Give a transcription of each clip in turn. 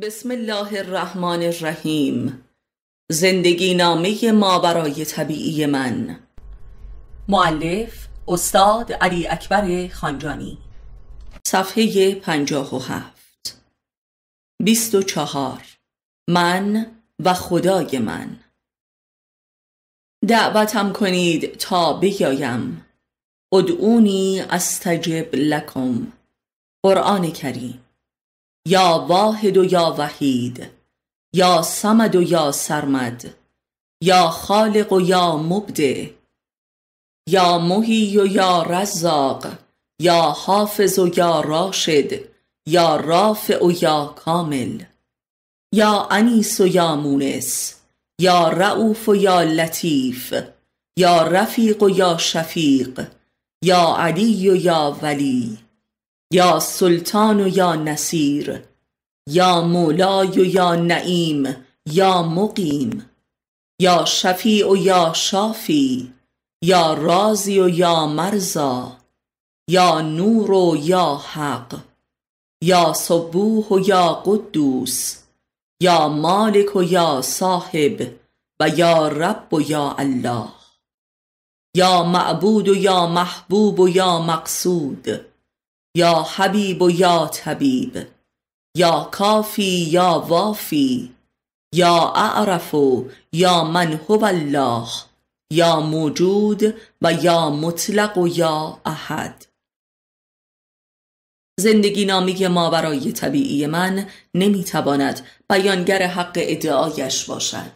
بسم الله الرحمن الرحیم زندگی نامه ما برای طبیعی من معلف استاد علی اکبر خانجانی صفحه پنجاه و هفت بیست و چهار من و خدای من دعوتم کنید تا بیایم ادعونی استجب لکم قرآن کریم یا واحد و یا وحید یا سمد و یا سرمد یا خالق و یا مبدع یا محی و یا رزاق یا حافظ و یا راشد یا رافع و یا کامل یا انیس و یا مونس یا رعوف و یا لطیف یا رفیق و یا شفیق یا علی و یا ولی یا سلطان و یا نصیر یا مولای و یا نعیم یا مقیم یا شفیع و یا شافی یا رازی و یا مرزا یا نور و یا حق یا صبوح و یا قدوس یا مالک و یا صاحب و یا رب و یا الله یا معبود و یا محبوب و یا مقصود یا حبیب و یا طبیب یا کافی یا وافی یا اعرف و یا من هو الله یا موجود و یا مطلق و یا احد زندگی نامی ما برای طبیعی من نمیتواند بیانگر حق ادعایش باشد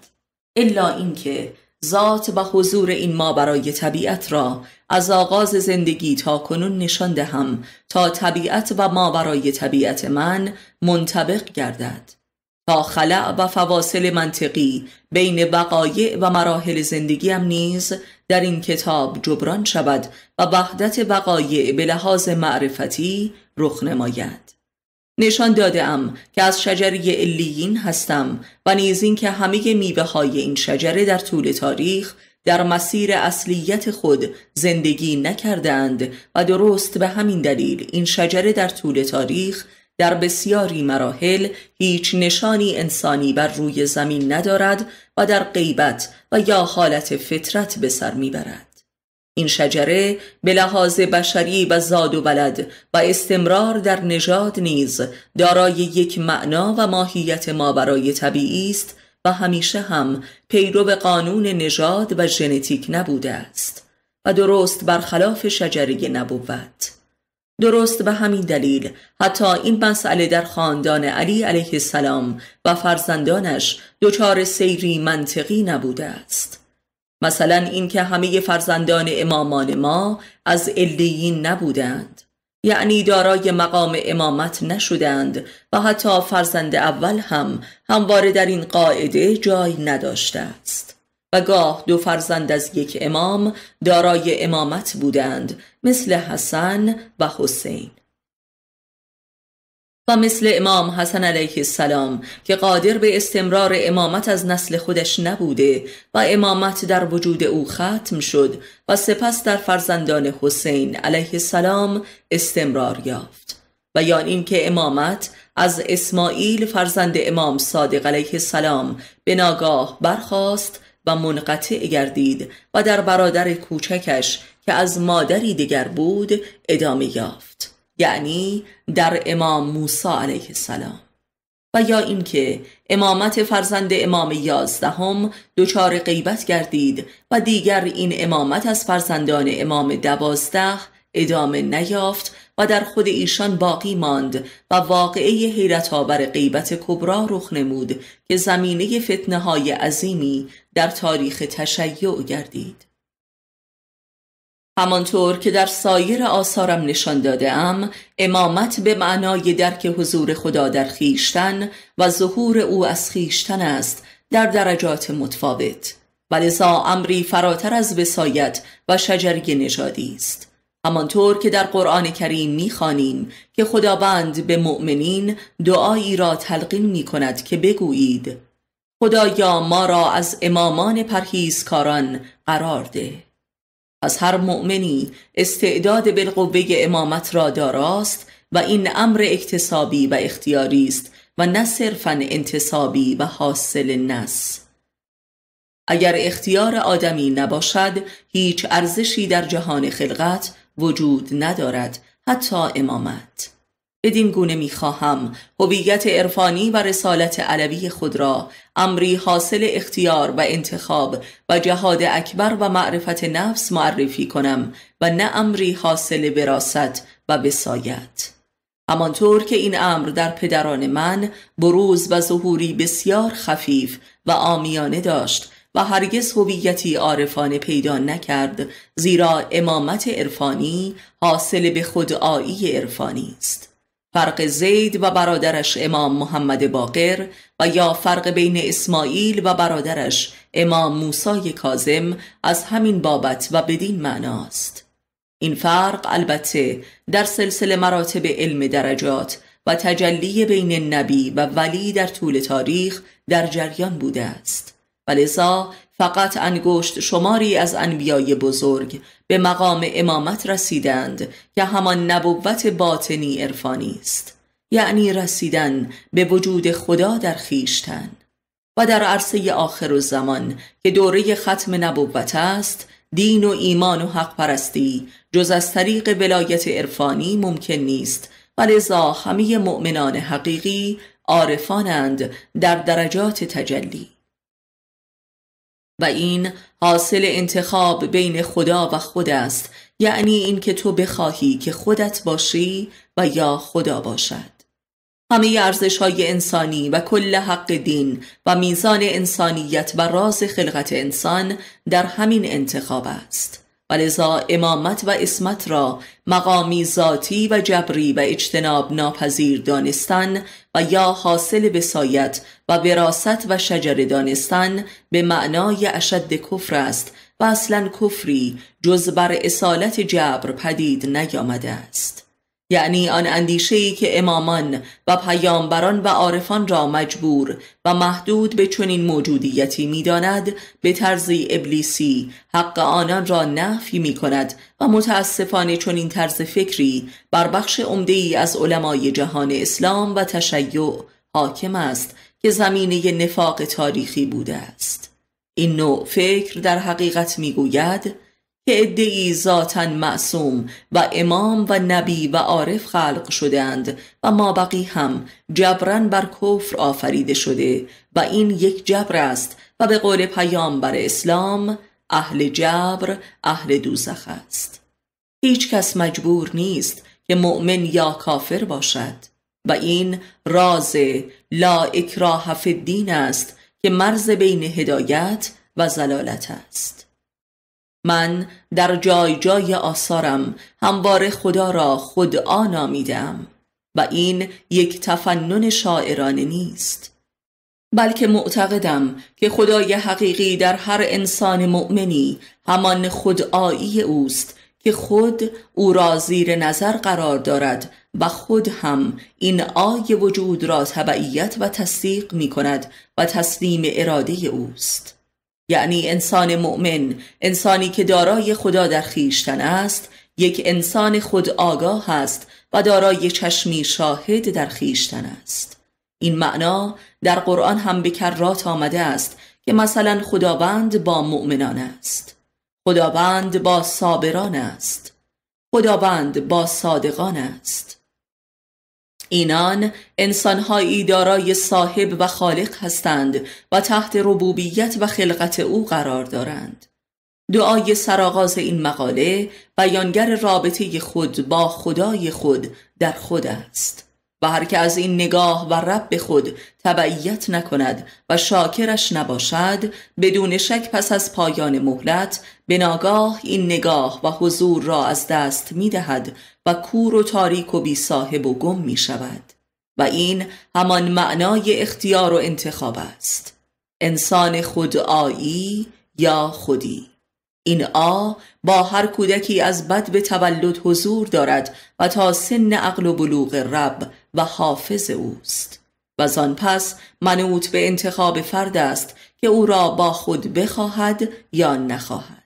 الا اینکه ذات و حضور این ما برای طبیعت را از آغاز زندگی تا کنون نشان دهم تا طبیعت و ماورای طبیعت من منطبق گردد تا خلع و فواصل منطقی بین وقایع و مراحل زندگیم نیز در این کتاب جبران شود و وحدت وقایع به لحاظ معرفتی رخ نماید نشان داده که از شجری علیین هستم و نیز اینکه همه میوه های این شجره در طول تاریخ در مسیر اصلیت خود زندگی نکردند و درست به همین دلیل این شجره در طول تاریخ در بسیاری مراحل هیچ نشانی انسانی بر روی زمین ندارد و در غیبت و یا حالت فطرت به سر میبرد. این شجره به لحاظ بشری و زاد و بلد و استمرار در نژاد نیز دارای یک معنا و ماهیت ما برای طبیعی است همیشه هم پیرو قانون نژاد و ژنتیک نبوده است و درست برخلاف شجره نبوت درست به همین دلیل حتی این مسئله در خاندان علی علیه السلام و فرزندانش دچار سیری منطقی نبوده است مثلا اینکه همه فرزندان امامان ما از علیین نبودند یعنی دارای مقام امامت نشدند و حتی فرزند اول هم همواره در این قاعده جای نداشته است و گاه دو فرزند از یک امام دارای امامت بودند مثل حسن و حسین و مثل امام حسن علیه السلام که قادر به استمرار امامت از نسل خودش نبوده و امامت در وجود او ختم شد و سپس در فرزندان حسین علیه السلام استمرار یافت و یا یعنی اینکه امامت از اسماعیل فرزند امام صادق علیه السلام به ناگاه برخاست و منقطع گردید و در برادر کوچکش که از مادری دیگر بود ادامه یافت یعنی در امام موسی علیه السلام و یا اینکه امامت فرزند امام یازدهم دچار غیبت گردید و دیگر این امامت از فرزندان امام دوازده ادامه نیافت و در خود ایشان باقی ماند و واقعه حیرت آور غیبت کبرا رخ نمود که زمینه فتنه های عظیمی در تاریخ تشیع گردید همانطور که در سایر آثارم نشان داده ام امامت به معنای درک حضور خدا در خیشتن و ظهور او از خیشتن است در درجات متفاوت و لذا امری فراتر از وسایت و شجری نژادی است همانطور که در قرآن کریم میخوانیم که خداوند به مؤمنین دعایی را تلقین می کند که بگویید خدایا ما را از امامان پرهیزکاران قرار ده از هر مؤمنی استعداد بالقوه امامت را داراست و این امر اکتسابی و اختیاری است و نه صرفا انتصابی و حاصل نس اگر اختیار آدمی نباشد هیچ ارزشی در جهان خلقت وجود ندارد حتی امامت بدین گونه خواهم هویت عرفانی و رسالت علوی خود را امری حاصل اختیار و انتخاب و جهاد اکبر و معرفت نفس معرفی کنم و نه امری حاصل وراست و وسایت همانطور که این امر در پدران من بروز و ظهوری بسیار خفیف و آمیانه داشت و هرگز هویتی عارفانه پیدا نکرد زیرا امامت عرفانی حاصل به آیی عرفانی است فرق زید و برادرش امام محمد باقر و یا فرق بین اسماعیل و برادرش امام موسای کازم از همین بابت و بدین معناست این فرق البته در سلسله مراتب علم درجات و تجلی بین نبی و ولی در طول تاریخ در جریان بوده است و فقط انگشت شماری از انبیای بزرگ به مقام امامت رسیدند که همان نبوت باطنی عرفانی است یعنی رسیدن به وجود خدا در خیشتن و در عرصه آخر و زمان که دوره ختم نبوت است دین و ایمان و حق پرستی جز از طریق ولایت عرفانی ممکن نیست و لذا همه مؤمنان حقیقی عارفانند در درجات تجلی و این حاصل انتخاب بین خدا و خود است یعنی اینکه تو بخواهی که خودت باشی و یا خدا باشد همه ارزش های انسانی و کل حق دین و میزان انسانیت و راز خلقت انسان در همین انتخاب است ولذا امامت و اسمت را مقامی ذاتی و جبری و اجتناب ناپذیر دانستن و یا حاصل وسایت و وراست و شجر دانستن به معنای اشد کفر است و اصلا کفری جز بر اصالت جبر پدید نیامده است یعنی آن اندیشه‌ای که امامان و پیامبران و عارفان را مجبور و محدود به چنین موجودیتی میداند به طرزی ابلیسی حق آنان را نفی می کند و متاسفانه چنین طرز فکری بر بخش عمده ای از علمای جهان اسلام و تشیع حاکم است که زمینه نفاق تاریخی بوده است این نوع فکر در حقیقت میگوید که ادعی ذاتا معصوم و امام و نبی و عارف خلق شدند و ما بقی هم جبران بر کفر آفریده شده و این یک جبر است و به قول پیامبر اسلام اهل جبر اهل دوزخ است هیچ کس مجبور نیست که مؤمن یا کافر باشد و این راز لا اکراه فی الدین است که مرز بین هدایت و زلالت است من در جای جای آثارم هموار خدا را آنا میدم و این یک تفنن شاعرانه نیست بلکه معتقدم که خدای حقیقی در هر انسان مؤمنی همان خدایی اوست که خود او را زیر نظر قرار دارد و خود هم این آی وجود را تبعیت و تصدیق می کند و تسلیم اراده اوست یعنی انسان مؤمن انسانی که دارای خدا در خیشتن است یک انسان خود آگاه است و دارای چشمی شاهد در خیشتن است این معنا در قرآن هم به کرات آمده است که مثلا خداوند با مؤمنان است خداوند با صابران است خداوند با صادقان است اینان انسانهایی دارای صاحب و خالق هستند و تحت ربوبیت و خلقت او قرار دارند دعای سرآغاز این مقاله بیانگر رابطه خود با خدای خود در خود است و هر که از این نگاه و رب خود تبعیت نکند و شاکرش نباشد بدون شک پس از پایان مهلت به ناگاه این نگاه و حضور را از دست می دهد و کور و تاریک و بی صاحب و گم می شود و این همان معنای اختیار و انتخاب است انسان خود آیی یا خودی این آ با هر کودکی از بد به تولد حضور دارد و تا سن عقل و بلوغ رب و حافظ اوست و آن پس منوط به انتخاب فرد است که او را با خود بخواهد یا نخواهد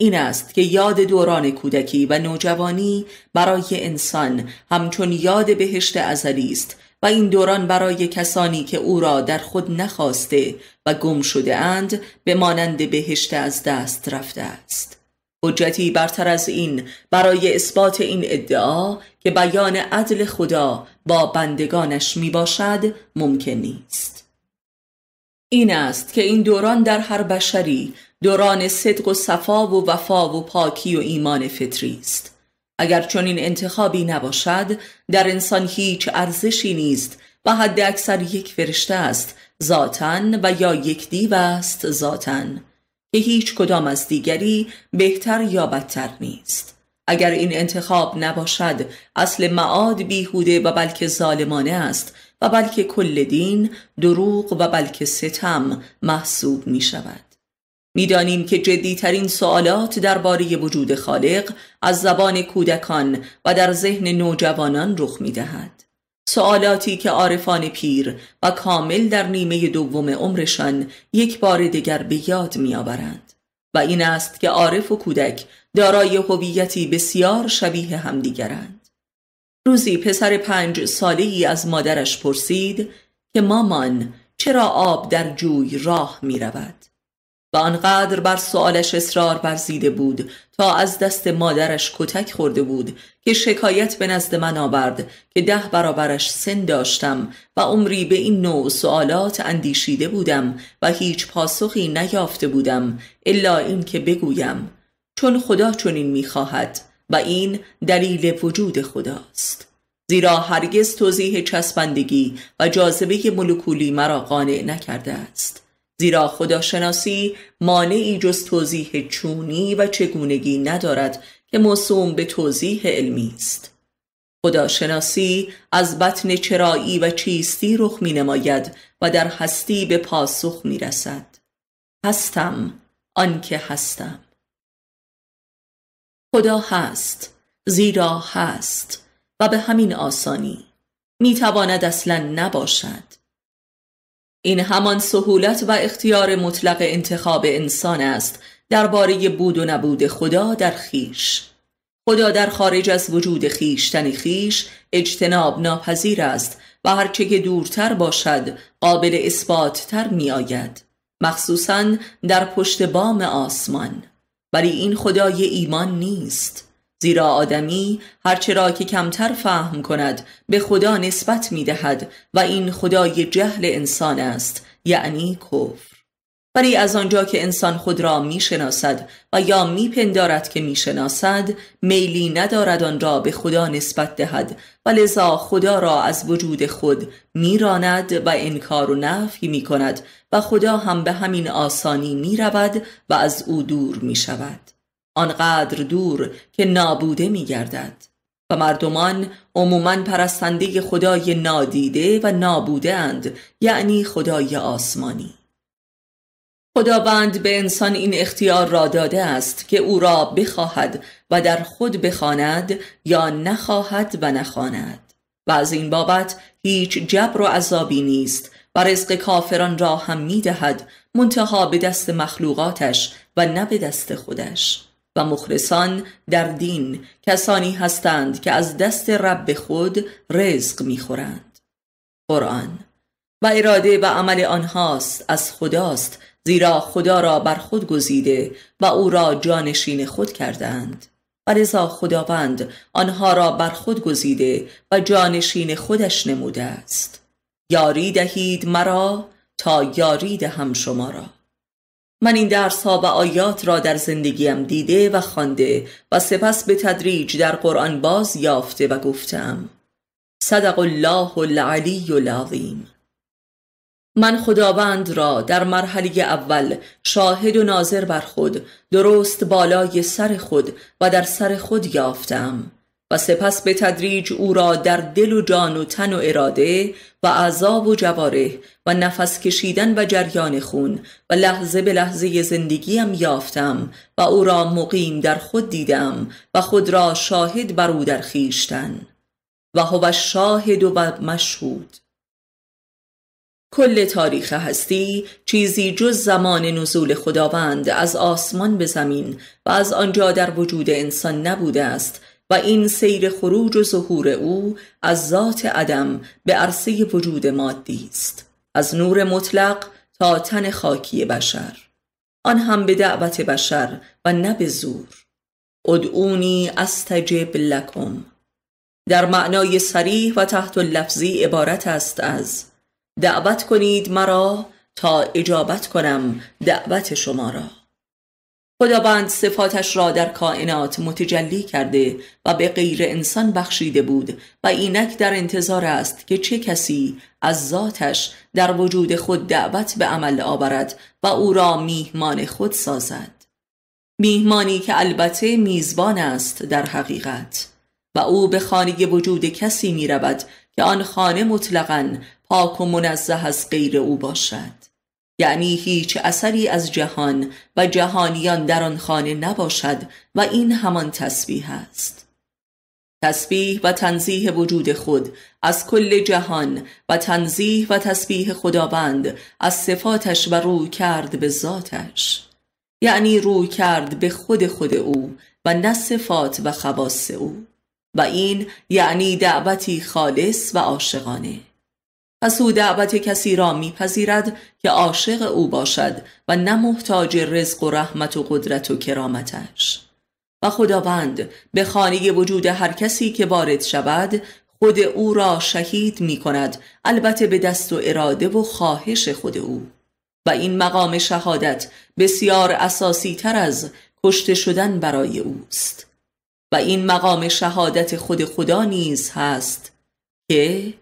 این است که یاد دوران کودکی و نوجوانی برای انسان همچون یاد بهشت ازلی است و این دوران برای کسانی که او را در خود نخواسته و گم شده اند به مانند بهشت از دست رفته است حجتی برتر از این برای اثبات این ادعا که بیان عدل خدا با بندگانش می باشد ممکن نیست این است که این دوران در هر بشری دوران صدق و صفا و وفا و پاکی و ایمان فطری است اگر چون این انتخابی نباشد در انسان هیچ ارزشی نیست و حد اکثر یک فرشته است ذاتن و یا یک دیو است ذاتن هیچ کدام از دیگری بهتر یا بدتر نیست اگر این انتخاب نباشد اصل معاد بیهوده و بلکه ظالمانه است و بلکه کل دین دروغ و بلکه ستم محسوب می شود میدانیم که جدیترین سوالات درباره وجود خالق از زبان کودکان و در ذهن نوجوانان رخ می دهد. سوالاتی که عارفان پیر و کامل در نیمه دوم عمرشان یک بار دیگر به یاد میآورند و این است که عارف و کودک دارای هویتی بسیار شبیه همدیگرند روزی پسر پنج ساله ای از مادرش پرسید که مامان چرا آب در جوی راه می رود؟ و آنقدر بر سوالش اصرار برزیده بود تا از دست مادرش کتک خورده بود که شکایت به نزد من آورد که ده برابرش سن داشتم و عمری به این نوع سوالات اندیشیده بودم و هیچ پاسخی نیافته بودم الا که بگویم چون خدا چنین میخواهد و این دلیل وجود خداست زیرا هرگز توضیح چسبندگی و جاذبه مولکولی مرا قانع نکرده است زیرا خداشناسی مانعی جز توضیح چونی و چگونگی ندارد که موسوم به توضیح علمی است خداشناسی از بطن چرایی و چیستی رخ می نماید و در هستی به پاسخ می رسد هستم آنکه هستم خدا هست زیرا هست و به همین آسانی می تواند اصلا نباشد این همان سهولت و اختیار مطلق انتخاب انسان است درباره بود و نبود خدا در خیش خدا در خارج از وجود خیشتن خیش اجتناب ناپذیر است و هرچه که دورتر باشد قابل اثبات تر می آید مخصوصا در پشت بام آسمان ولی این خدای ایمان نیست زیرا آدمی هرچه را که کمتر فهم کند به خدا نسبت می دهد و این خدای جهل انسان است یعنی کفر ولی از آنجا که انسان خود را میشناسد و یا پندارد که میشناسد میلی ندارد آن را به خدا نسبت دهد و لذا خدا را از وجود خود راند و انکار و نفی می کند و خدا هم به همین آسانی می رود و از او دور می شود. آنقدر دور که نابوده می گردد و مردمان عموما پرستنده خدای نادیده و نابوده اند یعنی خدای آسمانی خداوند به انسان این اختیار را داده است که او را بخواهد و در خود بخواند یا نخواهد و نخواند و از این بابت هیچ جبر و عذابی نیست و رزق کافران را هم میدهد منتها به دست مخلوقاتش و نه به دست خودش و مخلصان در دین کسانی هستند که از دست رب خود رزق میخورند قرآن و اراده و عمل آنهاست از خداست زیرا خدا را بر خود گزیده و او را جانشین خود کردند و لذا خداوند آنها را بر خود گزیده و جانشین خودش نموده است یاری دهید مرا تا یاری دهم شما را من این درس ها و آیات را در زندگیم دیده و خوانده و سپس به تدریج در قرآن باز یافته و گفتم صدق الله العلی العظیم من خداوند را در مرحله اول شاهد و ناظر بر خود درست بالای سر خود و در سر خود یافتم و سپس به تدریج او را در دل و جان و تن و اراده و عذاب و جواره و نفس کشیدن و جریان خون و لحظه به لحظه زندگیم یافتم و او را مقیم در خود دیدم و خود را شاهد بر او در خیشتن و هو شاهد و مشهود کل تاریخ هستی چیزی جز زمان نزول خداوند از آسمان به زمین و از آنجا در وجود انسان نبوده است و این سیر خروج و ظهور او از ذات عدم به عرصه وجود مادی است از نور مطلق تا تن خاکی بشر آن هم به دعوت بشر و نه به زور ادعونی استجب لکم در معنای سریح و تحت اللفظی عبارت است از دعوت کنید مرا تا اجابت کنم دعوت شما را خداوند صفاتش را در کائنات متجلی کرده و به غیر انسان بخشیده بود و اینک در انتظار است که چه کسی از ذاتش در وجود خود دعوت به عمل آورد و او را میهمان خود سازد میهمانی که البته میزبان است در حقیقت و او به خانه وجود کسی میرود که آن خانه مطلقا پاک و منزه از غیر او باشد یعنی هیچ اثری از جهان و جهانیان در آن خانه نباشد و این همان تسبیح است تسبیح و تنزیه وجود خود از کل جهان و تنزیه و تسبیح خداوند از صفاتش و روی کرد به ذاتش یعنی روی کرد به خود خود او و نه صفات و خواص او و این یعنی دعوتی خالص و عاشقانه پس او دعوت کسی را میپذیرد که عاشق او باشد و نه محتاج رزق و رحمت و قدرت و کرامتش و خداوند به خانه وجود هر کسی که وارد شود خود او را شهید می کند البته به دست و اراده و خواهش خود او و این مقام شهادت بسیار اساسی تر از کشته شدن برای اوست و این مقام شهادت خود خدا نیز هست که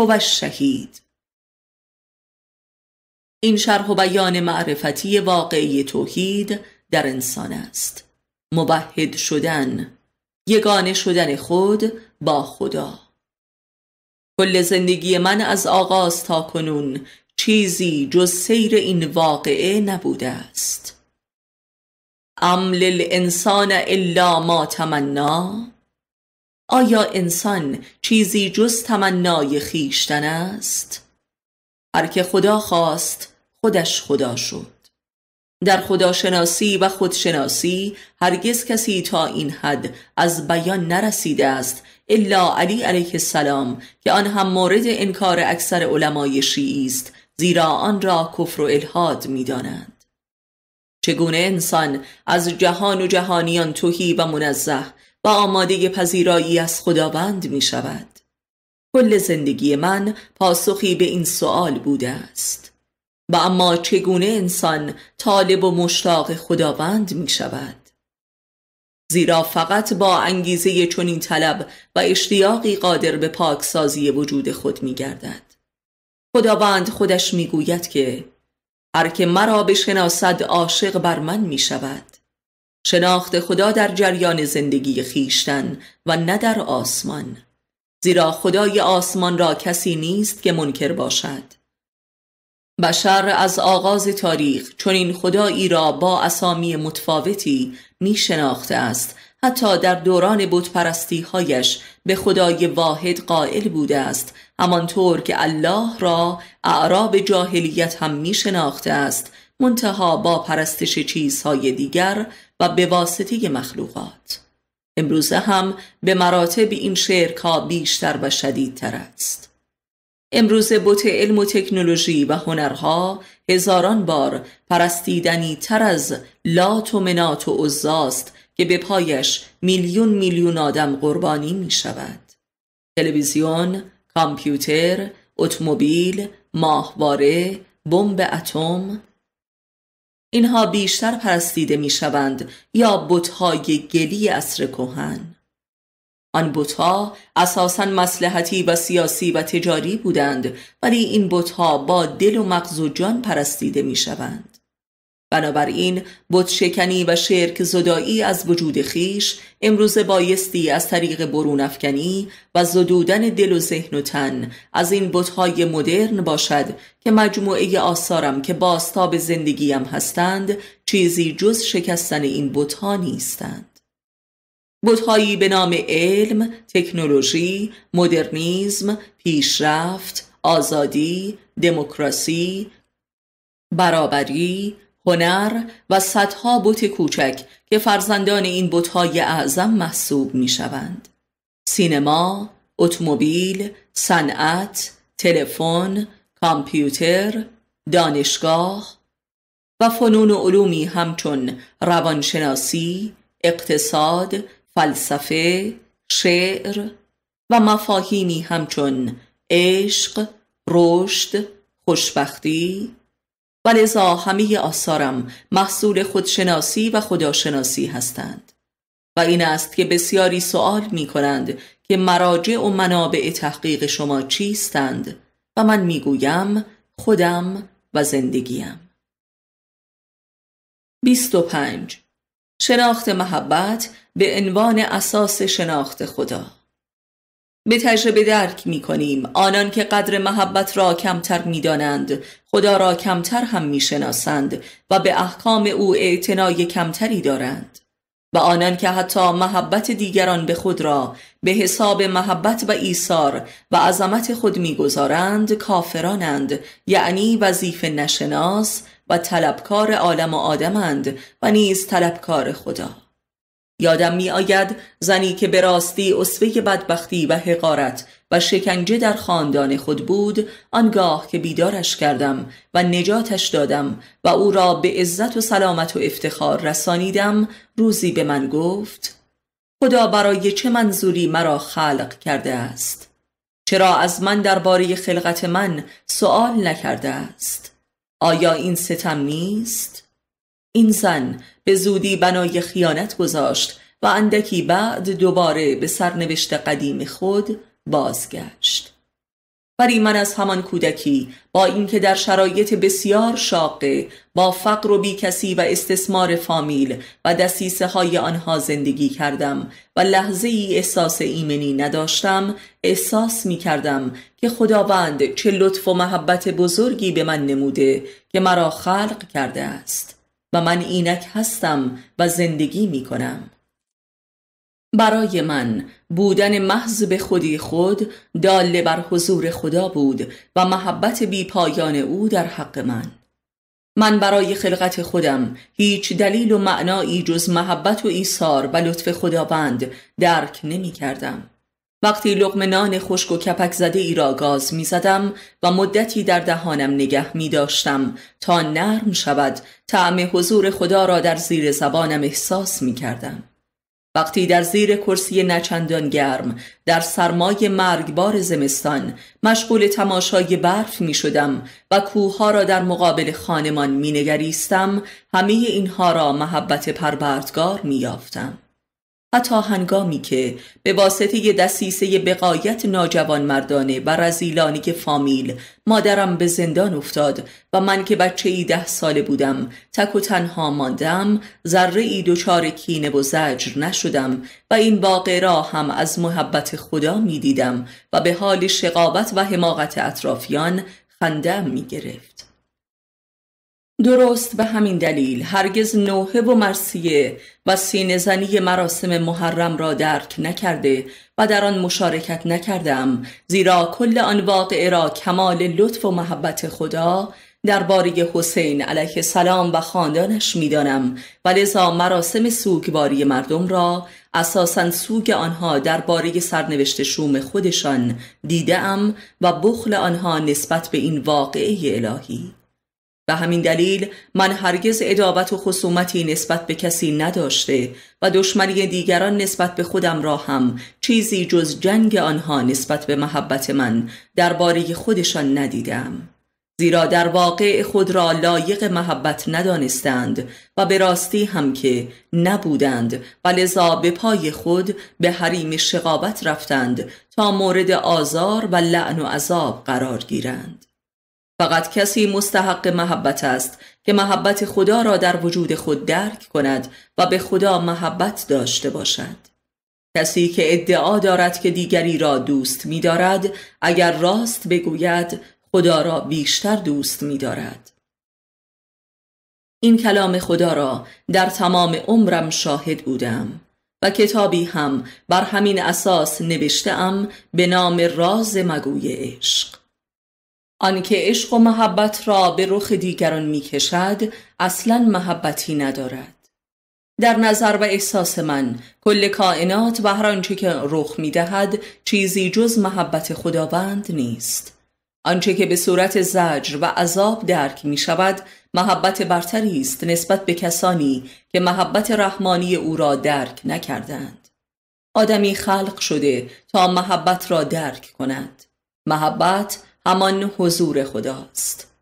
هو شهید این شرح و بیان معرفتی واقعی توحید در انسان است مبهد شدن یگانه شدن خود با خدا کل زندگی من از آغاز تا کنون چیزی جز سیر این واقعه نبوده است ام للانسان الا ما تمنا آیا انسان چیزی جز تمنای خیشتن است؟ هر که خدا خواست خودش خدا شد در خداشناسی و خودشناسی هرگز کسی تا این حد از بیان نرسیده است الا علی علیه السلام که آن هم مورد انکار اکثر علمای شیعی است زیرا آن را کفر و می میدانند چگونه انسان از جهان و جهانیان توهی و منزه و آماده پذیرایی از خداوند می شود. کل زندگی من پاسخی به این سوال بوده است. و اما چگونه انسان طالب و مشتاق خداوند می شود؟ زیرا فقط با انگیزه چنین طلب و اشتیاقی قادر به پاکسازی وجود خود می گردد. خداوند خودش می گوید که هر که مرا بشناسد عاشق بر من می شود شناخت خدا در جریان زندگی خیشتن و نه در آسمان زیرا خدای آسمان را کسی نیست که منکر باشد بشر از آغاز تاریخ چون این خدایی را با اسامی متفاوتی می شناخته است حتی در دوران بودپرستی هایش به خدای واحد قائل بوده است همانطور که الله را اعراب جاهلیت هم می شناخته است منتها با پرستش چیزهای دیگر و به واسطه مخلوقات امروزه هم به مراتب این شرکها بیشتر و شدیدتر است امروزه بوت علم و تکنولوژی و هنرها هزاران بار پرستیدنی تر از لات و منات و عزاست که به پایش میلیون میلیون آدم قربانی می شود. تلویزیون، کامپیوتر، اتومبیل، ماهواره، بمب اتم، اینها بیشتر پرستیده می شوند یا بتهای گلی اصر کهن آن بتها اساسا مسلحتی و سیاسی و تجاری بودند ولی این بتها با دل و مغز و جان پرستیده می شوند بنابراین بت شکنی و شرک زدایی از وجود خیش امروز بایستی از طریق برون افکنی و زدودن دل و ذهن و تن از این بتهای مدرن باشد که مجموعه آثارم که باستاب زندگیم هستند چیزی جز شکستن این بتها نیستند بودهایی به نام علم، تکنولوژی، مدرنیزم، پیشرفت، آزادی، دموکراسی، برابری، هنر و صدها بوت کوچک که فرزندان این بتهای اعظم محسوب می شوند. سینما، اتومبیل، صنعت، تلفن، کامپیوتر، دانشگاه و فنون و علومی همچون روانشناسی، اقتصاد، فلسفه، شعر و مفاهیمی همچون عشق، رشد، خوشبختی، و لذا همه آثارم محصول خودشناسی و خداشناسی هستند و این است که بسیاری سوال می کنند که مراجع و منابع تحقیق شما چیستند و من گویم خودم و زندگیم 25 شناخت محبت به عنوان اساس شناخت خدا به تجربه درک می کنیم آنان که قدر محبت را کمتر می دانند خدا را کمتر هم می شناسند و به احکام او اعتنای کمتری دارند و آنان که حتی محبت دیگران به خود را به حساب محبت و ایثار و عظمت خود میگذارند کافرانند یعنی وظیفه نشناس و طلبکار عالم و آدمند و نیز طلبکار خدا یادم می آید زنی که به راستی اصفه بدبختی و حقارت و شکنجه در خاندان خود بود آنگاه که بیدارش کردم و نجاتش دادم و او را به عزت و سلامت و افتخار رسانیدم روزی به من گفت خدا برای چه منظوری مرا خلق کرده است چرا از من درباره خلقت من سوال نکرده است آیا این ستم نیست؟ این زن به زودی بنای خیانت گذاشت و اندکی بعد دوباره به سرنوشت قدیم خود بازگشت من از همان کودکی با اینکه در شرایط بسیار شاقه با فقر و بیکسی و استثمار فامیل و دسیسه های آنها زندگی کردم و لحظه ای احساس ایمنی نداشتم احساس می کردم که خداوند چه لطف و محبت بزرگی به من نموده که مرا خلق کرده است و من اینک هستم و زندگی می کنم برای من بودن محض به خودی خود داله بر حضور خدا بود و محبت بی پایان او در حق من من برای خلقت خودم هیچ دلیل و معنایی جز محبت و ایثار و لطف خداوند درک نمی کردم. وقتی لغم نان خشک و کپک زده ای را گاز می زدم و مدتی در دهانم نگه می داشتم تا نرم شود طعم حضور خدا را در زیر زبانم احساس می کردم. وقتی در زیر کرسی نچندان گرم در سرمای مرگبار زمستان مشغول تماشای برف می شدم و کوهها را در مقابل خانمان می نگریستم همه اینها را محبت پربردگار می یافتم. حتی هنگامی که به واسطه دسیسه بقایت مردانه و رزیلانی که فامیل مادرم به زندان افتاد و من که بچه ای ده ساله بودم تک و تنها ماندم ذره ای دچار کینه و زجر نشدم و این واقع را هم از محبت خدا می دیدم و به حال شقاوت و حماقت اطرافیان خندم می گرفت. درست به همین دلیل هرگز نوحه و مرسیه و سینزنی مراسم محرم را درک نکرده و در آن مشارکت نکردم زیرا کل آن واقعه را کمال لطف و محبت خدا درباره حسین علیه السلام و خاندانش میدانم و لذا مراسم باری مردم را اساسا سوگ آنها درباره سرنوشت شوم خودشان دیدم و بخل آنها نسبت به این واقعه الهی به همین دلیل من هرگز ادابت و خصومتی نسبت به کسی نداشته و دشمنی دیگران نسبت به خودم را هم چیزی جز جنگ آنها نسبت به محبت من درباره خودشان ندیدم زیرا در واقع خود را لایق محبت ندانستند و به راستی هم که نبودند و لذا به پای خود به حریم شقابت رفتند تا مورد آزار و لعن و عذاب قرار گیرند فقط کسی مستحق محبت است که محبت خدا را در وجود خود درک کند و به خدا محبت داشته باشد کسی که ادعا دارد که دیگری را دوست می دارد اگر راست بگوید خدا را بیشتر دوست می دارد. این کلام خدا را در تمام عمرم شاهد بودم و کتابی هم بر همین اساس نوشته به نام راز مگوی عشق آنکه عشق و محبت را به رخ دیگران میکشد اصلا محبتی ندارد در نظر و احساس من کل کائنات و هر آنچه که رخ میدهد چیزی جز محبت خداوند نیست آنچه که به صورت زجر و عذاب درک می شود محبت برتری است نسبت به کسانی که محبت رحمانی او را درک نکردند آدمی خلق شده تا محبت را درک کند محبت همان حضور خداست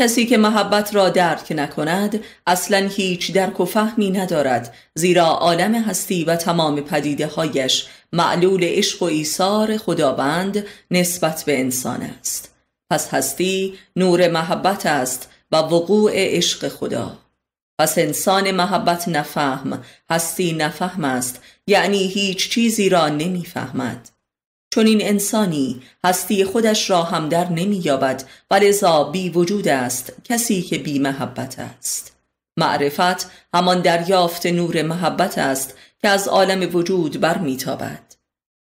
کسی که محبت را درک نکند اصلا هیچ درک و فهمی ندارد زیرا عالم هستی و تمام پدیده هایش معلول عشق و ایثار خداوند نسبت به انسان است پس هستی نور محبت است و وقوع عشق خدا پس انسان محبت نفهم هستی نفهم است یعنی هیچ چیزی را نمیفهمد چون این انسانی هستی خودش را هم در نمییابد و لذا بی وجود است کسی که بی محبت است معرفت همان دریافت نور محبت است که از عالم وجود برمیتابد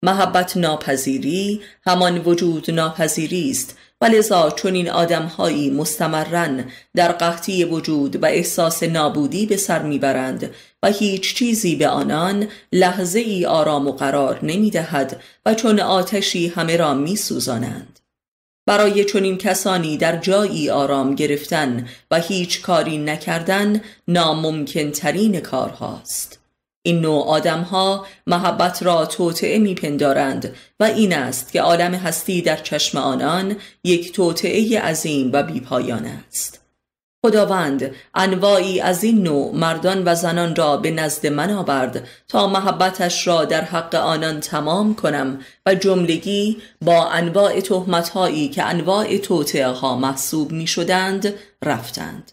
محبت ناپذیری همان وجود ناپذیری است و لذا چنین آدمهایی مستمرن در قحطی وجود و احساس نابودی به سر میبرند و هیچ چیزی به آنان لحظه ای آرام و قرار نمی و چون آتشی همه را می برای چنین کسانی در جایی آرام گرفتن و هیچ کاری نکردن ناممکن ترین کارهاست. این نوع آدم ها محبت را توطعه میپندارند و این است که عالم هستی در چشم آنان یک توطعه عظیم و بیپایان است خداوند انواعی از این نوع مردان و زنان را به نزد من آورد تا محبتش را در حق آنان تمام کنم و جملگی با انواع تهمتهایی که انواع توطعه ها محسوب می شدند رفتند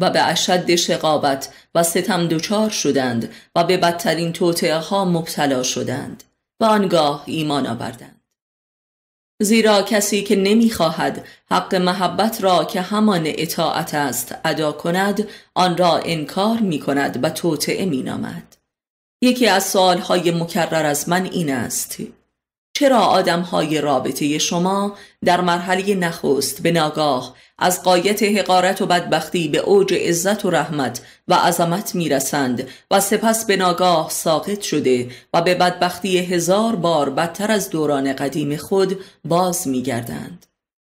و به اشد شقابت و ستم دچار شدند و به بدترین توطعه ها مبتلا شدند و آنگاه ایمان آوردند زیرا کسی که نمیخواهد حق محبت را که همان اطاعت است ادا کند آن را انکار می کند و توطعه می نامد. یکی از های مکرر از من این است چرا آدمهای رابطه شما در مرحله نخست به ناگاه از قایت حقارت و بدبختی به اوج عزت و رحمت و عظمت میرسند و سپس به ناگاه ساقط شده و به بدبختی هزار بار بدتر از دوران قدیم خود باز میگردند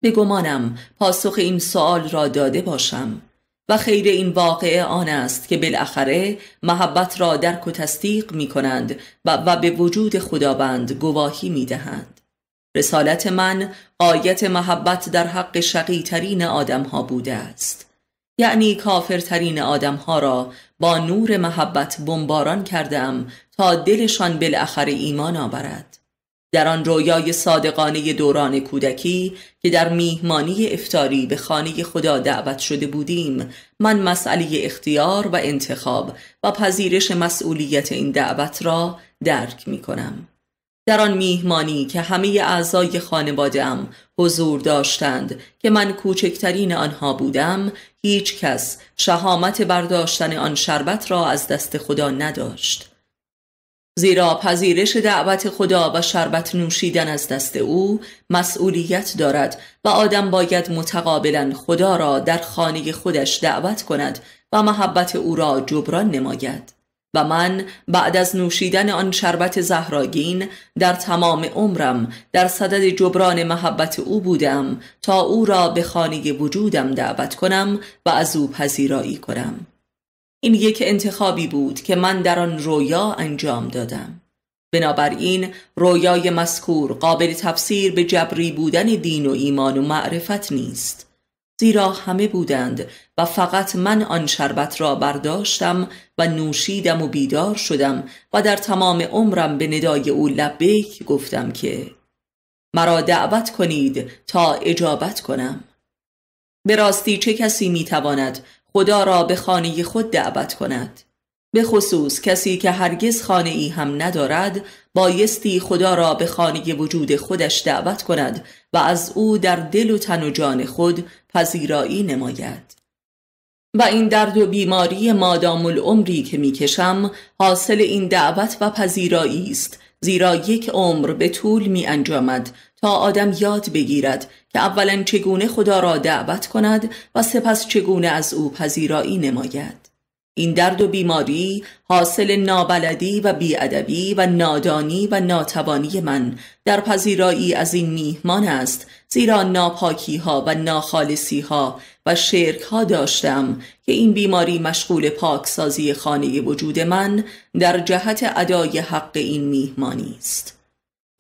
به گمانم پاسخ این سوال را داده باشم و خیر این واقعه آن است که بالاخره محبت را درک و تصدیق می کنند و, و به وجود خداوند گواهی می دهند. رسالت من آیت محبت در حق ترین آدم ها بوده است یعنی کافرترین آدم ها را با نور محبت بمباران کردم تا دلشان بالاخره ایمان آورد در آن رویای صادقانه دوران کودکی که در میهمانی افتاری به خانه خدا دعوت شده بودیم من مسئله اختیار و انتخاب و پذیرش مسئولیت این دعوت را درک می کنم در آن میهمانی که همه اعضای خانوادهام حضور داشتند که من کوچکترین آنها بودم هیچ کس شهامت برداشتن آن شربت را از دست خدا نداشت زیرا پذیرش دعوت خدا و شربت نوشیدن از دست او مسئولیت دارد و آدم باید متقابلا خدا را در خانه خودش دعوت کند و محبت او را جبران نماید و من بعد از نوشیدن آن شربت زهراگین در تمام عمرم در صدد جبران محبت او بودم تا او را به خانه وجودم دعوت کنم و از او پذیرایی کنم این یک انتخابی بود که من در آن رویا انجام دادم بنابراین رویای مسکور قابل تفسیر به جبری بودن دین و ایمان و معرفت نیست زیرا همه بودند و فقط من آن شربت را برداشتم و نوشیدم و بیدار شدم و در تمام عمرم به ندای او لبیک گفتم که مرا دعوت کنید تا اجابت کنم به راستی چه کسی میتواند خدا را به خانه خود دعوت کند به خصوص کسی که هرگز خانه ای هم ندارد بایستی خدا را به خانه وجود خودش دعوت کند و از او در دل و تن و جان خود پذیرایی نماید و این درد و بیماری مادام العمری که میکشم حاصل این دعوت و پذیرایی است زیرا یک عمر به طول می انجامد تا آدم یاد بگیرد که اولا چگونه خدا را دعوت کند و سپس چگونه از او پذیرایی نماید این درد و بیماری حاصل نابلدی و بیادبی و نادانی و ناتوانی من در پذیرایی از این میهمان است زیرا ناپاکی ها و ناخالصی ها و شرک ها داشتم که این بیماری مشغول پاکسازی خانه وجود من در جهت ادای حق این میهمانی است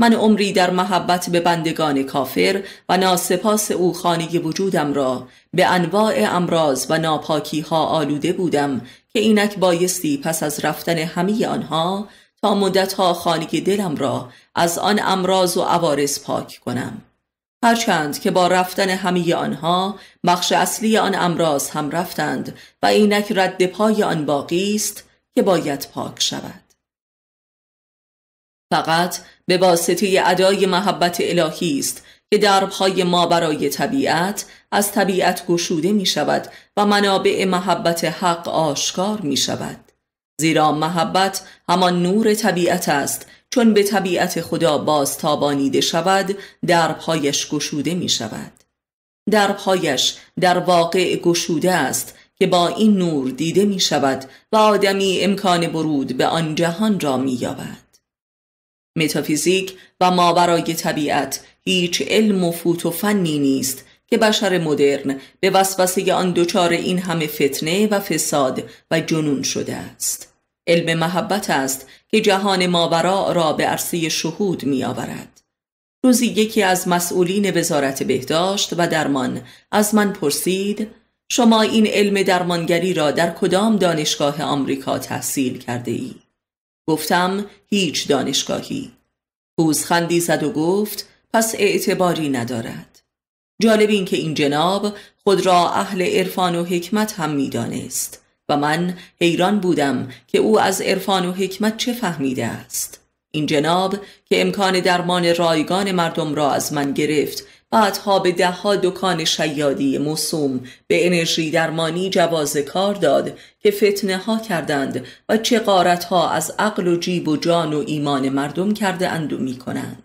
من عمری در محبت به بندگان کافر و ناسپاس او خانه وجودم را به انواع امراض و ناپاکی ها آلوده بودم که اینک بایستی پس از رفتن همه آنها تا مدتها خانه دلم را از آن امراض و عوارض پاک کنم هرچند که با رفتن همه آنها بخش اصلی آن امراض هم رفتند و اینک رد پای آن باقی است که باید پاک شود فقط به واسطه ادای محبت الهی است که دربهای ما برای طبیعت از طبیعت گشوده می شود و منابع محبت حق آشکار می شود زیرا محبت همان نور طبیعت است چون به طبیعت خدا تابانیده شود دربهایش گشوده می شود دربهایش در واقع گشوده است که با این نور دیده می شود و آدمی امکان برود به آن جهان را می یابد متافیزیک و برای طبیعت هیچ علم و فوت و فنی نیست که بشر مدرن به وسوسه آن دچار این همه فتنه و فساد و جنون شده است علم محبت است که جهان ماورا را به عرصه شهود می آورد. روزی یکی از مسئولین وزارت بهداشت و درمان از من پرسید شما این علم درمانگری را در کدام دانشگاه آمریکا تحصیل کرده ای؟ گفتم هیچ دانشگاهی. پوزخندی زد و گفت پس اعتباری ندارد جالب این که این جناب خود را اهل عرفان و حکمت هم میدانست و من حیران بودم که او از عرفان و حکمت چه فهمیده است این جناب که امکان درمان رایگان مردم را از من گرفت بعدها به دهها دکان شیادی موسوم به انرژی درمانی جواز کار داد که فتنه ها کردند و چه قارت ها از عقل و جیب و جان و ایمان مردم کرده اند و می کنند.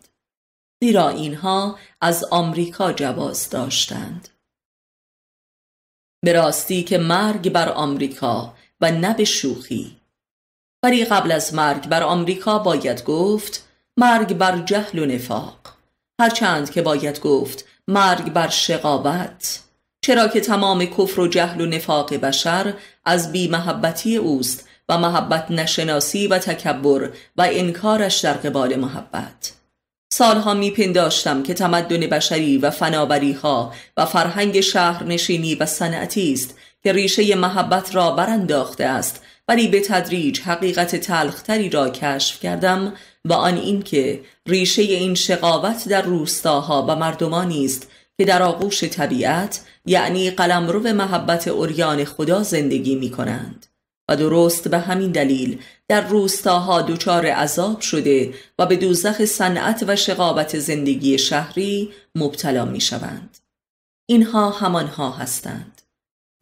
زیرا اینها از آمریکا جواز داشتند به راستی که مرگ بر آمریکا و نه به شوخی ولی قبل از مرگ بر آمریکا باید گفت مرگ بر جهل و نفاق هرچند که باید گفت مرگ بر شقاوت چرا که تمام کفر و جهل و نفاق بشر از محبتی اوست و محبت نشناسی و تکبر و انکارش در قبال محبت سالها میپنداشتم که تمدن بشری و فناوریها و فرهنگ شهرنشینی و صنعتی است که ریشه محبت را برانداخته است ولی به تدریج حقیقت تلختری را کشف کردم و آن اینکه ریشه این شقاوت در روستاها و مردمانی است که در آغوش طبیعت یعنی قلمرو محبت اوریان خدا زندگی می کنند. و درست به همین دلیل در روستاها دچار عذاب شده و به دوزخ صنعت و شقابت زندگی شهری مبتلا می شوند. اینها همانها هستند.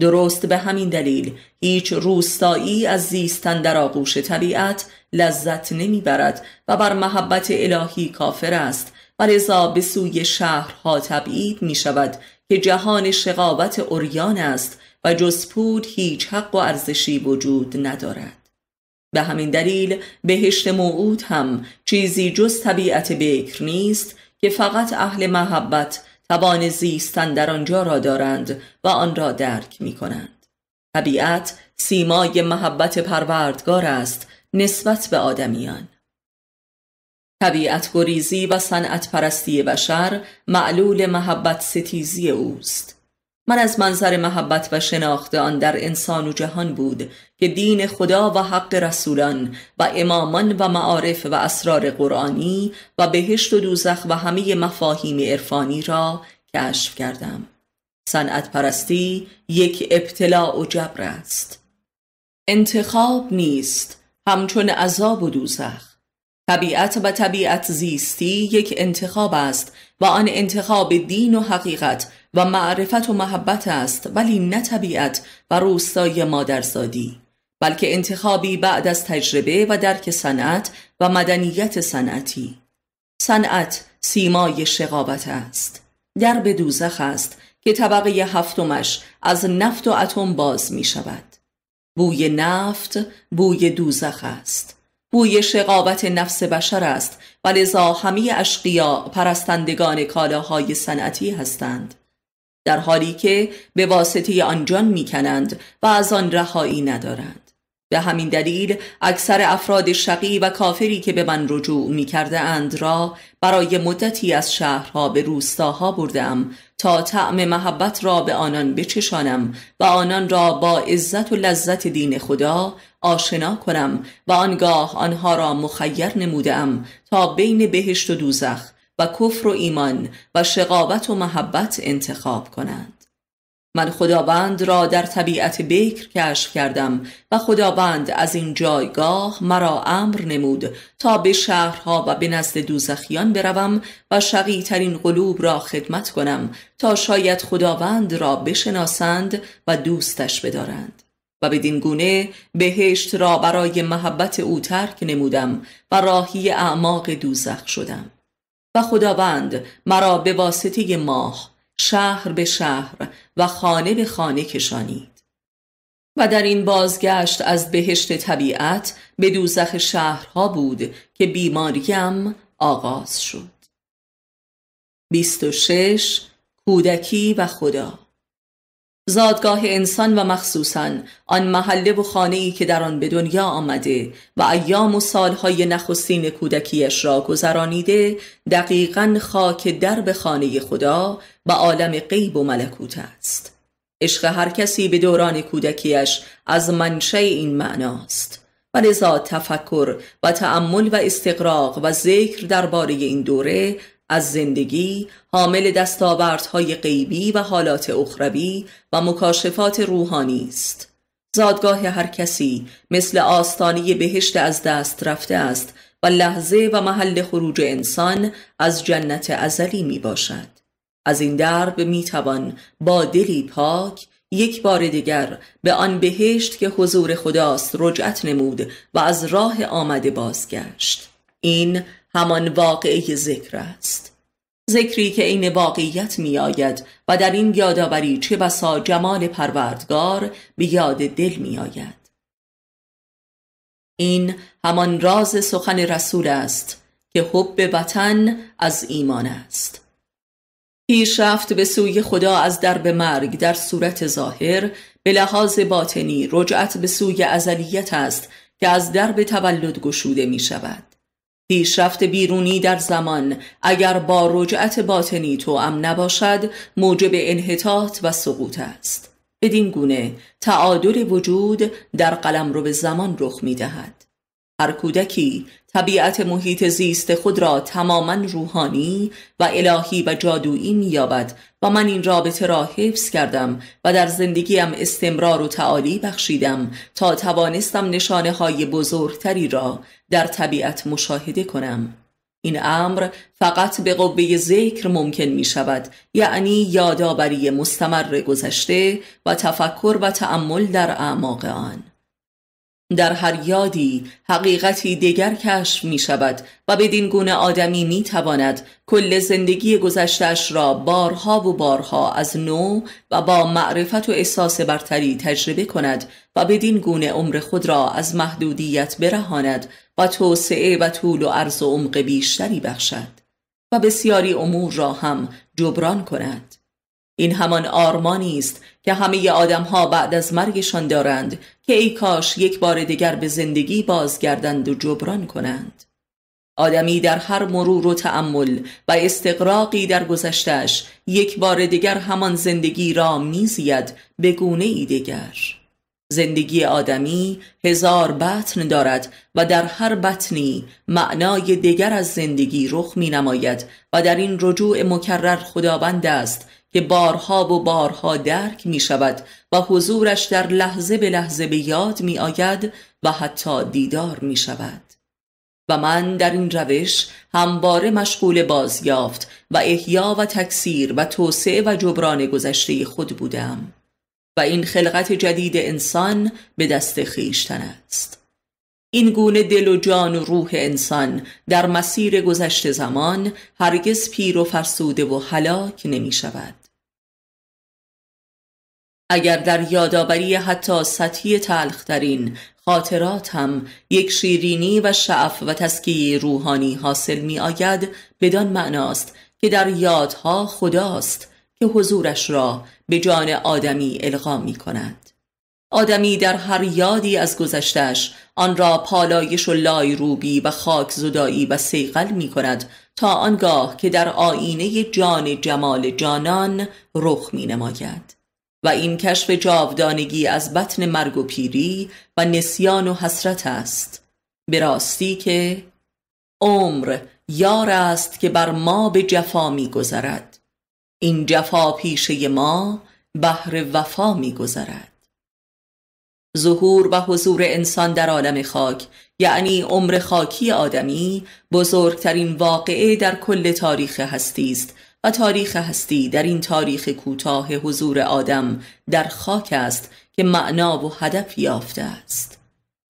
درست به همین دلیل هیچ روستایی از زیستن در آغوش طبیعت لذت نمیبرد و بر محبت الهی کافر است و لذا به سوی شهرها تبعید می شود که جهان شقابت اوریان است و جز پود هیچ حق و ارزشی وجود ندارد به همین دلیل بهشت موعود هم چیزی جز طبیعت بکر نیست که فقط اهل محبت توان زیستن در آنجا را دارند و آن را درک می کنند. طبیعت سیمای محبت پروردگار است نسبت به آدمیان. طبیعت گریزی و صنعت پرستی بشر معلول محبت ستیزی اوست. من از منظر محبت و شناخت آن در انسان و جهان بود که دین خدا و حق رسولان و امامان و معارف و اسرار قرآنی و بهشت و دوزخ و همه مفاهیم عرفانی را کشف کردم صنعت پرستی یک ابتلا و جبر است انتخاب نیست همچون عذاب و دوزخ طبیعت و طبیعت زیستی یک انتخاب است و آن انتخاب دین و حقیقت و معرفت و محبت است ولی نه طبیعت و روستای مادرزادی بلکه انتخابی بعد از تجربه و درک صنعت و مدنیت صنعتی صنعت سیمای شقاوت است در به دوزخ است که طبقه هفتمش از نفت و اتم باز می شود بوی نفت بوی دوزخ است بوی شقاوت نفس بشر است و لذا همه اشقیا پرستندگان کالاهای صنعتی هستند در حالی که به واسطه آن جان میکنند و از آن رهایی ندارند به همین دلیل اکثر افراد شقی و کافری که به من رجوع می کرده اند را برای مدتی از شهرها به روستاها بردم تا طعم محبت را به آنان بچشانم و آنان را با عزت و لذت دین خدا آشنا کنم و آنگاه آنها را مخیر نمودم تا بین بهشت و دوزخ و کفر و ایمان و شقاوت و محبت انتخاب کنند من خداوند را در طبیعت بکر کشف کردم و خداوند از این جایگاه مرا امر نمود تا به شهرها و به نزد دوزخیان بروم و شقی ترین قلوب را خدمت کنم تا شاید خداوند را بشناسند و دوستش بدارند و بدین گونه بهشت را برای محبت او ترک نمودم و راهی اعماق دوزخ شدم و خداوند مرا به واسطه ماه شهر به شهر و خانه به خانه کشانید و در این بازگشت از بهشت طبیعت به دوزخ شهرها بود که بیماریم آغاز شد 26 کودکی و خدا زادگاه انسان و مخصوصا آن محله و خانه ای که در آن به دنیا آمده و ایام و سالهای نخستین کودکیش را گذرانیده دقیقا خاک درب خانه خدا و عالم غیب و ملکوت است عشق هر کسی به دوران کودکیش از منشه این معناست و لذا تفکر و تأمل و استقراق و ذکر درباره این دوره از زندگی حامل دستاوردهای غیبی و حالات اخروی و مکاشفات روحانی است زادگاه هر کسی مثل آستانی بهشت از دست رفته است و لحظه و محل خروج انسان از جنت ازلی می باشد از این درب می توان با دلی پاک یک بار دیگر به آن بهشت که حضور خداست رجعت نمود و از راه آمده بازگشت این همان واقعه ذکر است ذکری که این واقعیت می آید و در این یادآوری چه بسا جمال پروردگار به یاد دل می آید این همان راز سخن رسول است که حب وطن از ایمان است پیشرفت به سوی خدا از درب مرگ در صورت ظاهر به لحاظ باطنی رجعت به سوی ازلیت است که از درب تولد گشوده می شود پیشرفت بیرونی در زمان اگر با رجعت باطنی توام نباشد موجب انحطاط و سقوط است بدین گونه تعادل وجود در قلم به زمان رخ می دهد هر کودکی طبیعت محیط زیست خود را تماما روحانی و الهی و جادویی مییابد و من این رابطه را حفظ کردم و در زندگیم استمرار و تعالی بخشیدم تا توانستم نشانه های بزرگتری را در طبیعت مشاهده کنم این امر فقط به قوه ذکر ممکن می شود یعنی یادآوری مستمر گذشته و تفکر و تأمل در اعماق آن در هر یادی حقیقتی دیگر کشف می شود و بدین گونه آدمی می تواند کل زندگی گذشتش را بارها و بارها از نو و با معرفت و احساس برتری تجربه کند و بدین گونه عمر خود را از محدودیت برهاند و توسعه و طول و عرض و عمق بیشتری بخشد و بسیاری امور را هم جبران کند این همان آرمانی است که همه آدمها بعد از مرگشان دارند که ای کاش یک بار دیگر به زندگی بازگردند و جبران کنند آدمی در هر مرور و تأمل و استقراقی در گذشتش یک بار دیگر همان زندگی را میزید به گونه ای دیگر زندگی آدمی هزار بطن دارد و در هر بطنی معنای دیگر از زندگی رخ می نماید و در این رجوع مکرر خداوند است که بارها و بارها درک می شود و حضورش در لحظه به لحظه به یاد می آید و حتی دیدار می شود و من در این روش همواره مشغول بازیافت و احیا و تکثیر و توسعه و جبران گذشته خود بودم و این خلقت جدید انسان به دست خیشتن است این گونه دل و جان و روح انسان در مسیر گذشته زمان هرگز پیر و فرسوده و هلاک نمی شود اگر در یادآوری حتی سطحی تلخترین خاطرات هم یک شیرینی و شعف و تسکیه روحانی حاصل می آید بدان معناست که در یادها خداست که حضورش را به جان آدمی القا می کند آدمی در هر یادی از گذشتش آن را پالایش و لای روبی و خاک زدایی و سیقل می کند تا آنگاه که در آینه جان جمال جانان رخ می نماید و این کشف جاودانگی از بطن مرگ و پیری و نسیان و حسرت است به راستی که عمر یار است که بر ما به جفا می گذرد این جفا پیشه ما بهر وفا می گذرد ظهور و حضور انسان در عالم خاک یعنی عمر خاکی آدمی بزرگترین واقعه در کل تاریخ هستی است و تاریخ هستی در این تاریخ کوتاه حضور آدم در خاک است که معنا و هدف یافته است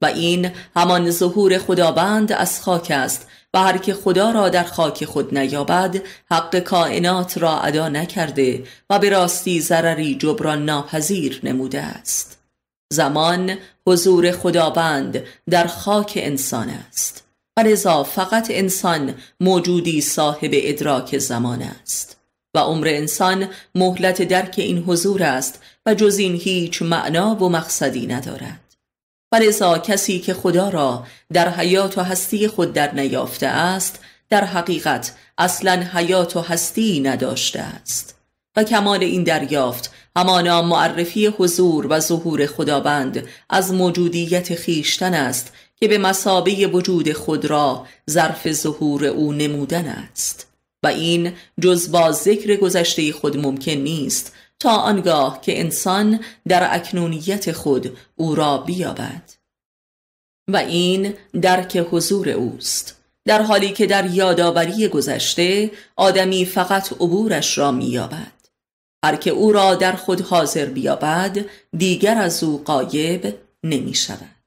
و این همان ظهور خداوند از خاک است و هر که خدا را در خاک خود نیابد حق کائنات را ادا نکرده و به راستی ضرری جبران ناپذیر نموده است زمان حضور خداوند در خاک انسان است ولذا فقط انسان موجودی صاحب ادراک زمان است و عمر انسان مهلت درک این حضور است و جز این هیچ معنا و مقصدی ندارد ولذا کسی که خدا را در حیات و هستی خود در نیافته است در حقیقت اصلا حیات و هستی نداشته است و کمال این دریافت همانا معرفی حضور و ظهور خداوند از موجودیت خیشتن است که به مسابه وجود خود را ظرف ظهور او نمودن است و این جز با ذکر گذشته خود ممکن نیست تا آنگاه که انسان در اکنونیت خود او را بیابد و این درک حضور اوست در حالی که در یادآوری گذشته آدمی فقط عبورش را مییابد هر که او را در خود حاضر بیابد دیگر از او قایب نمی شود